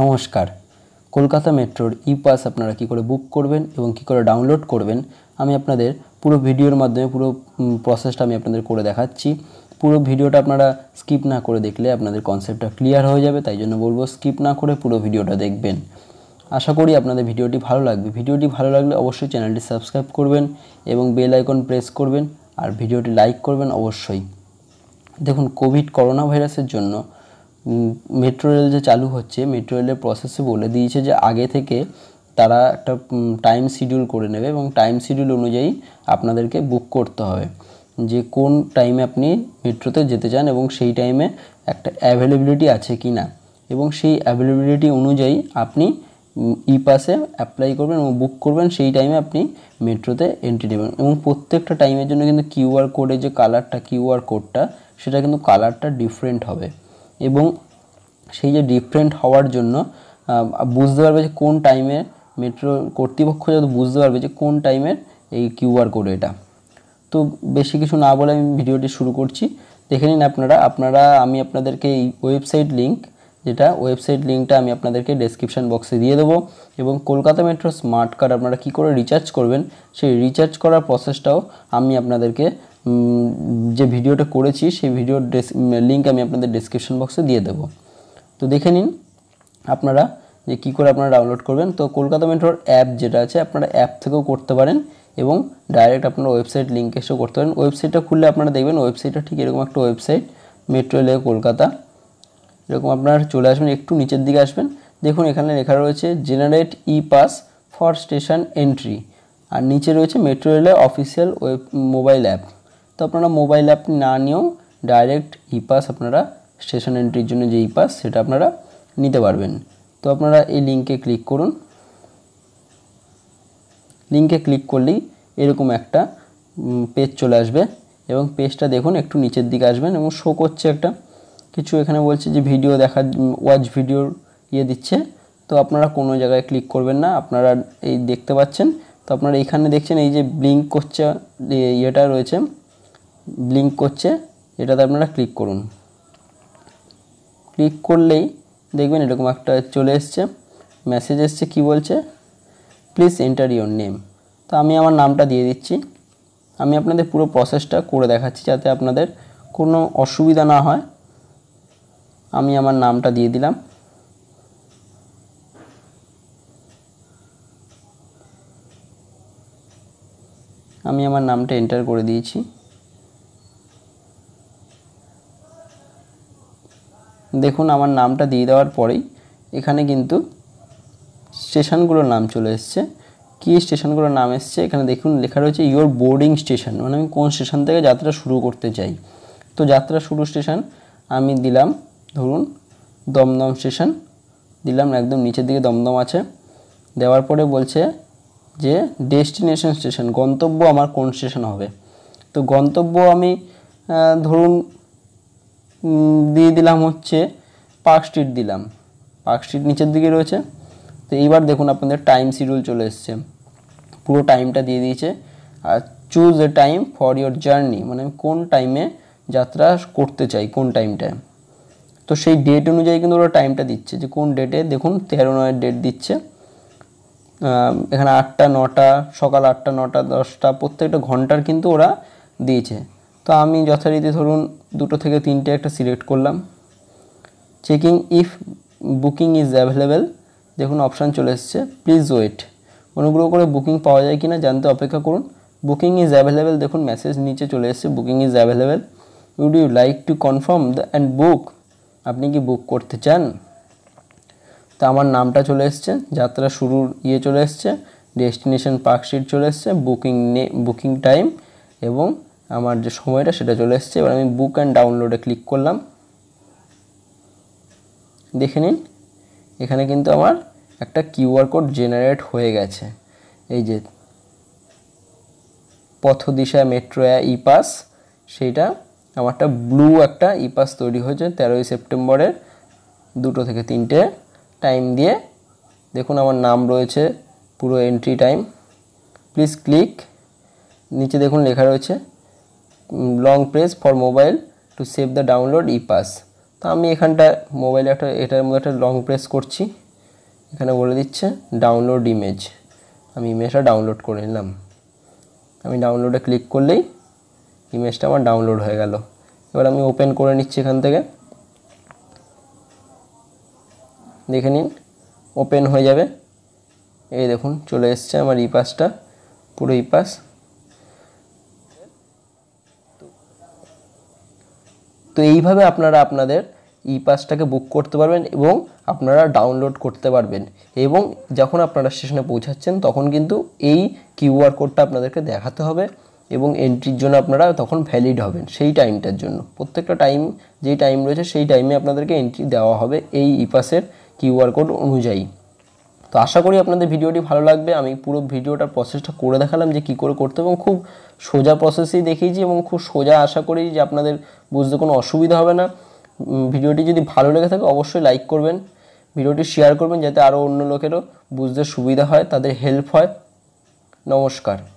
নমস্কার কলকাতা মেট্রোর ই পাস আপনারা কী করে বুক করবেন এবং কি করে ডাউনলোড করবেন আমি আপনাদের পুরো ভিডিওর মাধ্যমে পুরো প্রসেসটা আমি আপনাদের করে দেখাচ্ছি পুরো ভিডিওটা আপনারা স্কিপ না করে দেখলে আপনাদের কনসেপ্টটা ক্লিয়ার হয়ে যাবে তাই জন্য বলবো স্কিপ না করে পুরো ভিডিওটা দেখবেন আশা করি আপনাদের ভিডিওটি ভালো লাগবে ভিডিওটি ভালো লাগলে অবশ্যই চ্যানেলটি সাবস্ক্রাইব করবেন এবং বেল আইকন প্রেস করবেন আর ভিডিওটি লাইক করবেন অবশ্যই দেখুন কোভিড করোনা ভাইরাসের জন্য মেট্রো রেল যে চালু হচ্ছে মেট্রো রেলের প্রসেসে বলে দিয়েছে যে আগে থেকে তারা একটা টাইম শিডিউল করে নেবে এবং টাইম শিডিউল অনুযায়ী আপনাদেরকে বুক করতে হবে যে কোন টাইমে আপনি মেট্রোতে যেতে চান এবং সেই টাইমে একটা অ্যাভেলেবিলিটি আছে কি না এবং সেই অ্যাভেলেবিলিটি অনুযায়ী আপনি ই পাসে অ্যাপ্লাই করবেন এবং বুক করবেন সেই টাইমে আপনি মেট্রোতে এন্ট্রি দেবেন এবং প্রত্যেকটা টাইমের জন্য কিন্তু কিউআর কোডের যে কালারটা কিউআর কোডটা সেটা কিন্তু কালারটা ডিফারেন্ট হবে এবং সেই যে ডিফারেন্ট হওয়ার জন্য বুঝতে পারবে যে কোন টাইমে মেট্রো কর্তৃপক্ষ যাতে বুঝতে পারবে যে কোন টাইমের এই কিউআর কোড এটা তো বেশি কিছু না বলে আমি ভিডিওটি শুরু করছি দেখে নিন আপনারা আপনারা আমি আপনাদেরকে এই ওয়েবসাইট লিঙ্ক যেটা ওয়েবসাইট লিঙ্কটা আমি আপনাদেরকে ডেসক্রিপশান বক্সে দিয়ে দেবো এবং কলকাতা মেট্রো স্মার্ট কার্ড আপনারা কী করে রিচার্জ করবেন সেই রিচার্জ করার প্রসেসটাও আমি আপনাদেরকে যে ভিডিওটা করেছি সেই ভিডিওর লিঙ্ক আমি আপনাদের ডেসক্রিপশন বক্সে দিয়ে দেবো তো দেখে নিন আপনারা যে কী করে আপনারা ডাউনলোড করবেন তো কলকাতা মেট্রোর অ্যাপ যেটা আছে আপনারা অ্যাপ থেকেও করতে পারেন এবং ডাইরেক্ট আপনারা ওয়েবসাইট লিঙ্ক এসেও করতে পারেন ওয়েবসাইটটা খুললে আপনারা দেখবেন ওয়েবসাইটটা ঠিক এরকম একটা ওয়েবসাইট মেট্রো লে কলকাতা এরকম আপনারা চলে আসবেন একটু নিচের দিকে আসবেন দেখুন এখানে লেখা রয়েছে generate E pass for station entry আর নিচে রয়েছে মেট্রো রেলের অফিসিয়াল ওয়েব মোবাইল অ্যাপ তো আপনারা মোবাইল অ্যাপ না নিয়েও ডাইরেক্ট ই পাস আপনারা স্টেশন এন্ট্রির জন্য যে ই পাস সেটা আপনারা নিতে পারবেন তো আপনারা এই লিঙ্কে ক্লিক করুন লিঙ্কে ক্লিক করলেই এরকম একটা পেজ চলে আসবে এবং পেজটা দেখুন একটু নিচের দিকে আসবেন এবং শো করছে একটা কিছু এখানে বলছে যে ভিডিও দেখার ওয়াচ ভিডিওর ইয়ে দিচ্ছে তো আপনারা কোনো জায়গায় ক্লিক করবেন না আপনারা এই দেখতে পাচ্ছেন তো আপনারা এখানে দেখছেন এই যে ব্লিঙ্ক করছে ইয়েটা রয়েছে লিঙ্ক করছে এটাতে আপনারা ক্লিক করুন ক্লিক করলেই দেখবেন এরকম একটা চলে এসছে মেসেজ এসছে কি বলছে প্লিজ এন্টার ইউর নেম তো আমি আমার নামটা দিয়ে দিচ্ছি আমি আপনাদের পুরো প্রসেসটা করে দেখাচ্ছি যাতে আপনাদের কোনো অসুবিধা না হয় আমি আমার নামটা দিয়ে দিলাম আমি আমার নামটা এন্টার করে দিয়েছি দেখুন আমার নামটা দিয়ে দেওয়ার পরেই এখানে কিন্তু স্টেশনগুলোর নাম চলে এসছে কী স্টেশনগুলোর নাম এসছে এখানে দেখুন লেখা রয়েছে ইয়োর বোর্ডিং স্টেশন মানে আমি কোন স্টেশন থেকে যাত্রা শুরু করতে চাই তো যাত্রা শুরু স্টেশন আমি দিলাম ধরুন দমদম স্টেশন দিলাম একদম নিচের দিকে দমদম আছে দেওয়ার পরে বলছে যে ডেস্টিনেশন স্টেশন গন্তব্য আমার কোন স্টেশন হবে তো গন্তব্য আমি ধরুন দিয়ে দিলাম হচ্ছে পার্ক স্ট্রিট দিলাম পার্ক স্ট্রিট নিচের দিকে রয়েছে তো এইবার দেখুন আপনাদের টাইম শিডিউল চলে এসছে পুরো টাইমটা দিয়ে দিয়েছে আর চুজ মানে a time for your journey মানে আমি কোন টাইমে যাত্রা করতে চাই কোন টাইমটায় তো সেই ডেট অনুযায়ী কিন্তু ওরা টাইমটা দিচ্ছে যে কোন ডেটে দেখুন তেরো নয়ের ডেট দিচ্ছে এখানে আটটা নটা সকাল আটটা নটা দশটা প্রত্যেকটা ঘন্টার কিন্তু ওরা দিয়েছে তো আমি যথারীতি ধরুন দুটো থেকে তিনটে একটা সিলেক্ট করলাম checking if booking is available দেখুন অপশান চলে এসছে প্লিজ ওয়েট অনুগ্রহ করে বুকিং পাওয়া যায় কি না জানতে অপেক্ষা করুন বুকিং ইজ অ্যাভেলেবেল দেখুন মেসেজ নিচে চলে এসছে booking is available would you like to confirm the and book আপনি কি বুক করতে চান তো আমার নামটা চলে এসছে যাত্রা শুরুর ইয়ে চলে এসছে ডেস্টিনেশন পার্কশিট চলে এসছে বুকিং নে বুকিং টাইম এবং আমার যে সময়টা সেটা চলে এসছে এবার আমি বুক অ্যান্ড ডাউনলোডে ক্লিক করলাম দেখে নিন এখানে কিন্তু আমার একটা কিউআর কোড জেনারেট হয়ে গেছে এই যে পথ দিশা মেট্রো ই পাস সেইটা আমারটা ব্লু একটা ই পাস তৈরি হয়েছে তেরোই সেপ্টেম্বরের দুটো থেকে তিনটে টাইম দিয়ে দেখুন আমার নাম রয়েছে পুরো এন্ট্রি টাইম প্লিজ ক্লিক নিচে দেখুন লেখা রয়েছে long press for mobile to save the download E pass তো আমি এখানটা মোবাইলে একটা এটার মধ্যে একটা লং প্রেস করছি এখানে বলে দিচ্ছে ডাউনলোড ইমেজ আমি ইমেজটা ডাউনলোড করে নিলাম আমি ডাউনলোডে ক্লিক করলেই ইমেজটা আমার ডাউনলোড হয়ে গেল এবার আমি ওপেন করে নিচ্ছি এখান থেকে দেখে নিন ওপেন হয়ে যাবে এই দেখুন চলে এসছে আমার ইপাসটা পুরো ইপাস তো এইভাবে আপনারা আপনাদের ই পাসটাকে বুক করতে পারবেন এবং আপনারা ডাউনলোড করতে পারবেন এবং যখন আপনারা স্টেশনে পৌঁছাচ্ছেন তখন কিন্তু এই কিউআর কোডটা আপনাদেরকে দেখাতে হবে এবং এন্ট্রির জন্য আপনারা তখন ভ্যালিড হবেন সেই টাইমটার জন্য প্রত্যেকটা টাইম যেই টাইম রয়েছে সেই টাইমে আপনাদেরকে এন্ট্রি দেওয়া হবে এই ইপাসের কিউআর কোড অনুযায়ী তো আশা করি আপনাদের ভিডিওটি ভালো লাগবে আমি পুরো ভিডিওটার প্রসেসটা করে দেখালাম যে কি করে করতে এবং খুব সোজা প্রসেসেই দেখিয়েছি এবং খুব সোজা আশা করি যে আপনাদের বুঝতে কোনো অসুবিধা হবে না ভিডিওটি যদি ভালো লেগে থাকে অবশ্যই লাইক করবেন ভিডিওটি শেয়ার করবেন যাতে আরও অন্য লোকেরও বুঝতে সুবিধা হয় তাদের হেল্প হয় নমস্কার